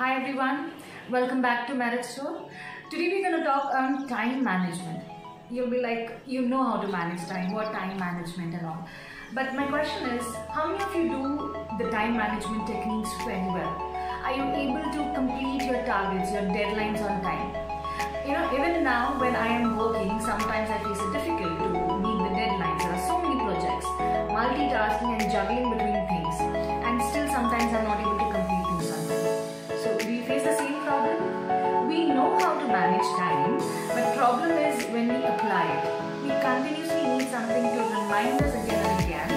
Hi everyone, welcome back to Merit Show. Today we're going to talk on time management. You'll be like, you know how to manage time, what time management and all. But my question is, how many of you do the time management techniques very well? Are you able to complete your targets, your deadlines on time? You know, even now when I am working, sometimes I face it difficult to meet the deadlines. There are so many projects, multitasking and juggling between things, and still sometimes I'm not remind us again and again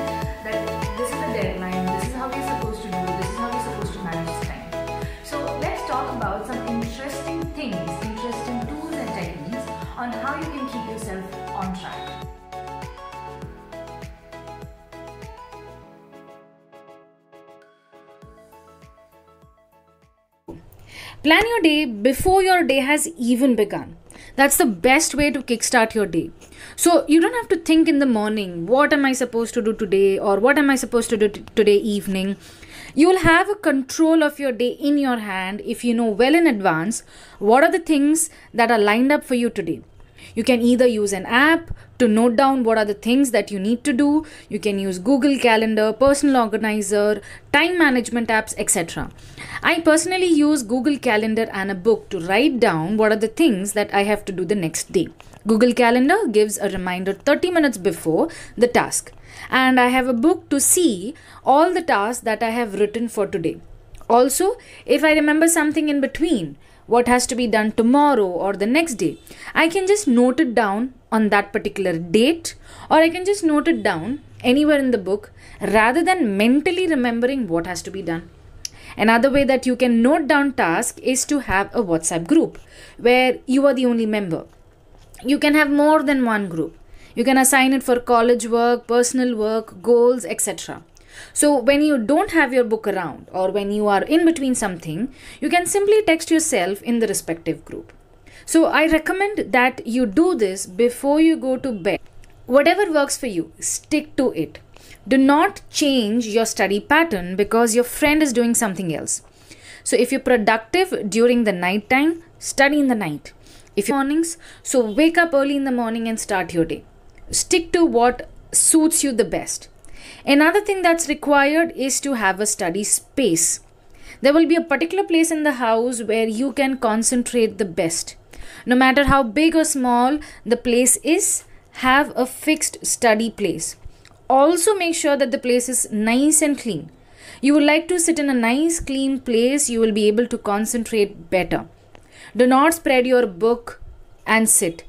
that this is the deadline, this is how you're supposed to do, this is how you're supposed to manage time. So let's talk about some interesting things, interesting tools and techniques on how you can keep yourself on track. Plan your day before your day has even begun. That's the best way to kickstart your day. So you don't have to think in the morning, what am I supposed to do today or what am I supposed to do t- today evening? You will have a control of your day in your hand if you know well in advance what are the things that are lined up for you today. You can either use an app to note down what are the things that you need to do, you can use Google Calendar, Personal Organizer, Time Management apps, etc. I personally use Google Calendar and a book to write down what are the things that I have to do the next day. Google Calendar gives a reminder 30 minutes before the task. And I have a book to see all the tasks that I have written for today. Also, if I remember something in between, what has to be done tomorrow or the next day. I can just note it down on that particular date, or I can just note it down anywhere in the book rather than mentally remembering what has to be done. Another way that you can note down tasks is to have a WhatsApp group where you are the only member. You can have more than one group. You can assign it for college work, personal work, goals, etc. So when you don't have your book around or when you are in between something, you can simply text yourself in the respective group. So I recommend that you do this before you go to bed. Whatever works for you, stick to it. Do not change your study pattern because your friend is doing something else. So if you're productive during the night time, study in the night. If you mornings, so wake up early in the morning and start your day. Stick to what suits you the best. Another thing that's required is to have a study space. There will be a particular place in the house where you can concentrate the best. No matter how big or small the place is, have a fixed study place. Also, make sure that the place is nice and clean. You would like to sit in a nice, clean place, you will be able to concentrate better. Do not spread your book and sit.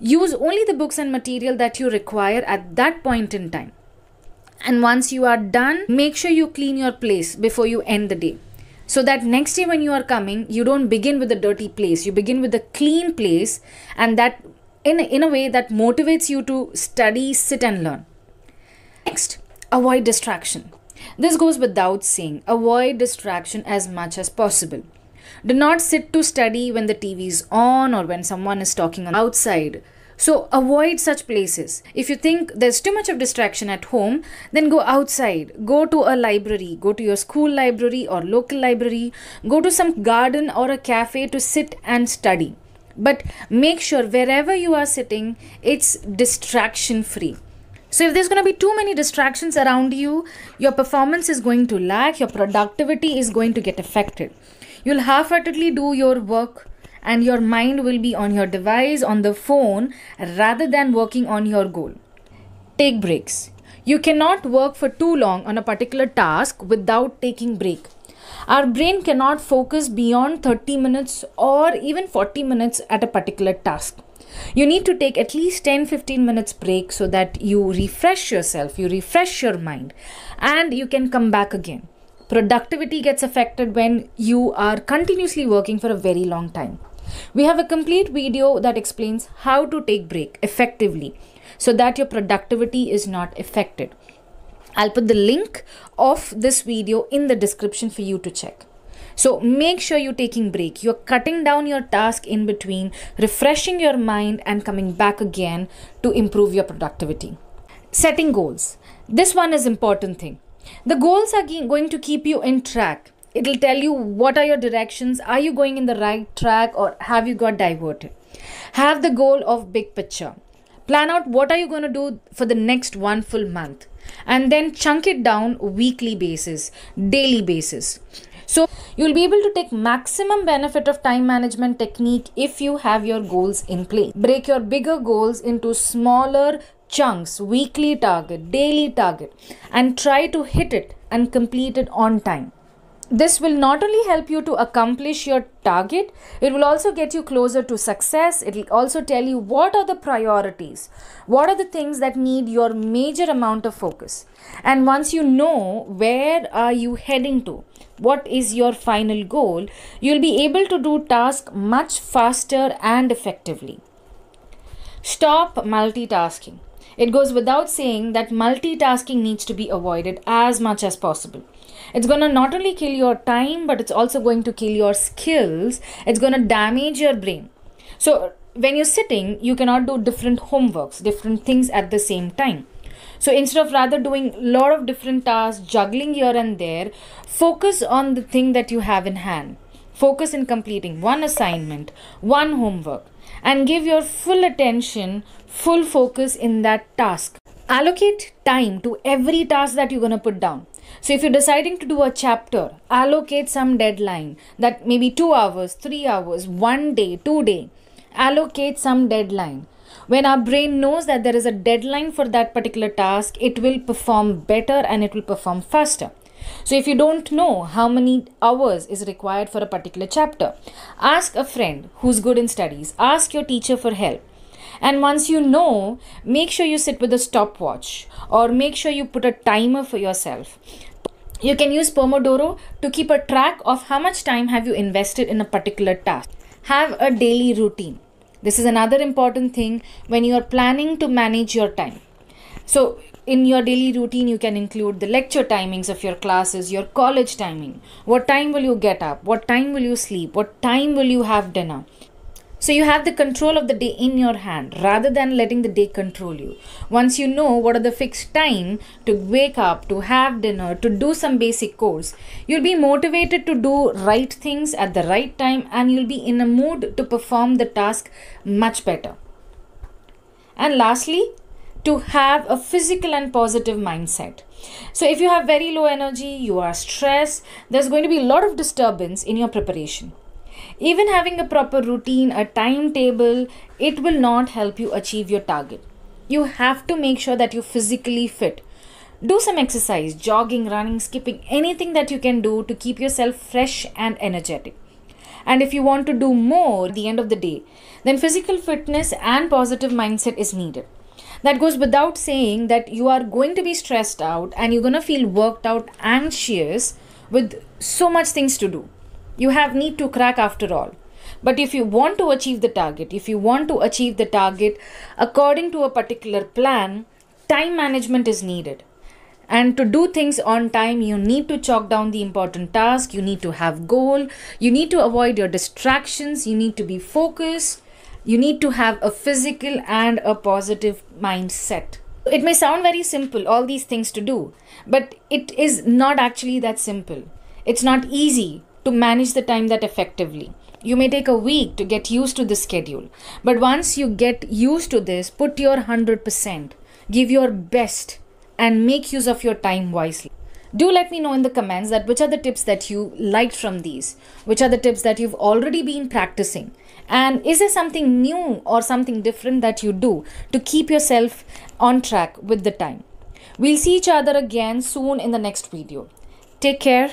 Use only the books and material that you require at that point in time and once you are done make sure you clean your place before you end the day so that next day when you are coming you don't begin with a dirty place you begin with a clean place and that in a, in a way that motivates you to study sit and learn next avoid distraction this goes without saying avoid distraction as much as possible do not sit to study when the tv is on or when someone is talking outside so avoid such places. If you think there's too much of distraction at home, then go outside. Go to a library, go to your school library or local library, go to some garden or a cafe to sit and study. But make sure wherever you are sitting, it's distraction free. So, if there's going to be too many distractions around you, your performance is going to lag, your productivity is going to get affected. You'll half heartedly do your work and your mind will be on your device, on the phone, rather than working on your goal. Take breaks. You cannot work for too long on a particular task without taking break. Our brain cannot focus beyond 30 minutes or even 40 minutes at a particular task. You need to take at least 10 15 minutes break so that you refresh yourself, you refresh your mind, and you can come back again productivity gets affected when you are continuously working for a very long time. We have a complete video that explains how to take break effectively so that your productivity is not affected. I'll put the link of this video in the description for you to check. So make sure you're taking break. You're cutting down your task in between, refreshing your mind and coming back again to improve your productivity. Setting goals. This one is important thing. The goals are going to keep you in track it'll tell you what are your directions are you going in the right track or have you got diverted have the goal of big picture plan out what are you going to do for the next one full month and then chunk it down weekly basis daily basis so you'll be able to take maximum benefit of time management technique if you have your goals in place break your bigger goals into smaller chunks weekly target daily target and try to hit it and complete it on time this will not only help you to accomplish your target, it will also get you closer to success. It will also tell you what are the priorities, what are the things that need your major amount of focus. And once you know where are you heading to, what is your final goal, you'll be able to do task much faster and effectively. Stop multitasking. It goes without saying that multitasking needs to be avoided as much as possible. It's going to not only kill your time, but it's also going to kill your skills. It's going to damage your brain. So, when you're sitting, you cannot do different homeworks, different things at the same time. So instead of rather doing a lot of different tasks, juggling here and there, focus on the thing that you have in hand. Focus in completing one assignment, one homework and give your full attention, full focus in that task. Allocate time to every task that you're going to put down. So if you're deciding to do a chapter, allocate some deadline that maybe 2 hours, 3 hours, 1 day, 2 day. Allocate some deadline. When our brain knows that there is a deadline for that particular task, it will perform better and it will perform faster. So if you don't know how many hours is required for a particular chapter, ask a friend who's good in studies, ask your teacher for help. And once you know, make sure you sit with a stopwatch or make sure you put a timer for yourself. You can use Pomodoro to keep a track of how much time have you invested in a particular task. Have a daily routine. This is another important thing when you are planning to manage your time. So in your daily routine you can include the lecture timings of your classes your college timing what time will you get up what time will you sleep what time will you have dinner so you have the control of the day in your hand rather than letting the day control you. Once you know what are the fixed time to wake up, to have dinner, to do some basic chores, you'll be motivated to do right things at the right time and you'll be in a mood to perform the task much better. And lastly, to have a physical and positive mindset. So, if you have very low energy, you are stressed, there's going to be a lot of disturbance in your preparation. Even having a proper routine, a timetable, it will not help you achieve your target. You have to make sure that you physically fit. Do some exercise, jogging, running, skipping, anything that you can do to keep yourself fresh and energetic. And if you want to do more at the end of the day, then physical fitness and positive mindset is needed that goes without saying that you are going to be stressed out and you're going to feel worked out anxious with so much things to do you have need to crack after all but if you want to achieve the target if you want to achieve the target according to a particular plan time management is needed and to do things on time you need to chalk down the important task you need to have goal you need to avoid your distractions you need to be focused you need to have a physical and a positive mindset it may sound very simple all these things to do but it is not actually that simple it's not easy to manage the time that effectively you may take a week to get used to the schedule but once you get used to this put your 100% give your best and make use of your time wisely do let me know in the comments that which are the tips that you liked from these which are the tips that you've already been practicing and is there something new or something different that you do to keep yourself on track with the time we'll see each other again soon in the next video take care